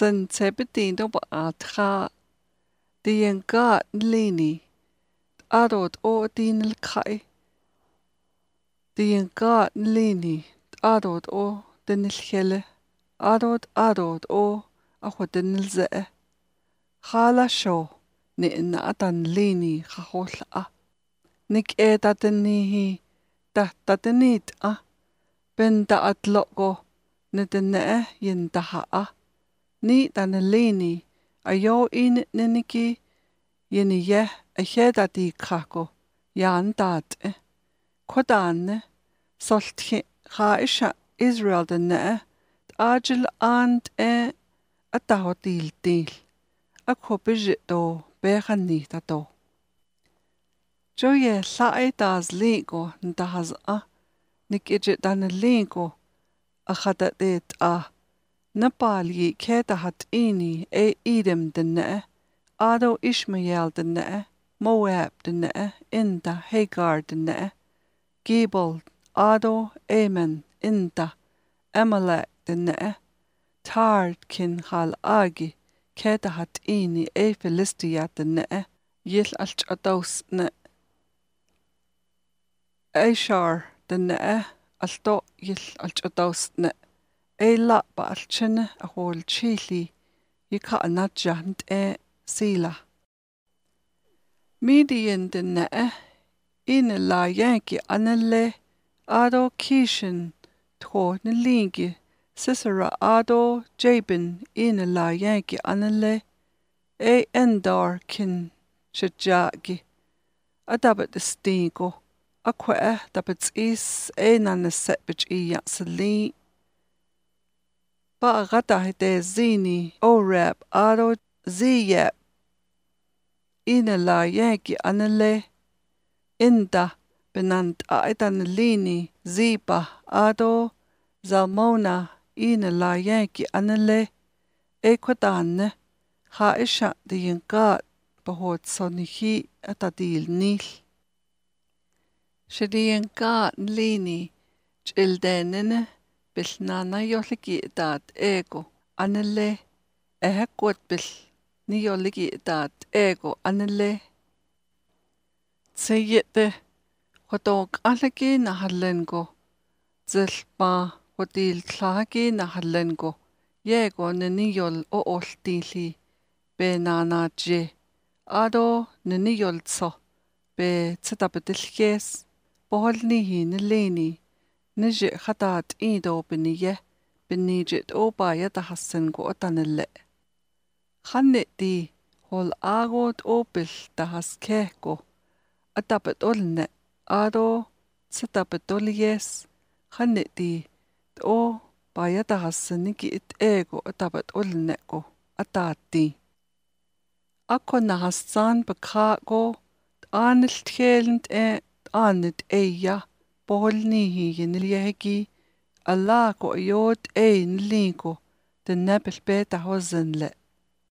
سنتبدينوبقاتخا دينقاء ليني أرود أو دين الكخائي دينقاء ليني أرود أو دن الخلة أرود أرود أو أخو دن الزئة خالا شو نئن أتن ليني خخول أه نك إيدا دنيهي تحت دنيت أه بنت أتلقو ندنئه ينتهى أه ni dan leni a jo in neniki yini je a heda di kako jan dat kodan solt raisha Israel den ne agil and e a dil dil a kopij do behan ni da jo ye sai das lego ndahaz a nik ejit dan lego a khadat et a napaalgi kadahat ini e idem denne, Ado Ishmael denne, Moab denne, Inda Hagar denne, Gebel, Ado Amen Inda, Amalek denne, Tardkin hal agi, kadahat ini e Philistia denne, Yil alt adaus ne, Ashar denne, Alto yil alt adaus ne, eila ba alchene a hol chili i ka na jant e sila median den na e in la yanki anelle ado kishin tho ne lingi sisera ado jabin in la anale anelle e endar kin chajagi adabat the stego a kwa adabat e. is e nan the setbich e yatsalik Pa'aqataqte zini orab aro ziyab inala yeki anale inta benant aitan lini zipa ado zalmona inala yeki anale ekwatanne ha isha diinqat bahot sonihi atadil nil shadiinqat lini childenene ego пилнаанайорлики таат ээку аналле ахаккуат пил ниорлики таат ээку аналле цэйэтэ хотоок алаки нахалленко зэлпа хотил тлааки нахалленко яэку нэниол оолтилли пенанаачи адо нэниолцо пе цэтапэтэлхээс поолни хинэлени نجي خطات إيدو بنية بنيجي أوبا يتحسن قوتن اللي خنق دي هول آغوت أوبل تحس كيهكو أتابتولن آدو ستابتوليس خنق دي تقو баядахассанники ит эго атабат улнэко атаатти акконахассан бакааго аанэлтхээлнт э аанэт эйя pohulnihi niljehki Allah ko yot ein nilinko. den nebel beta hosen le.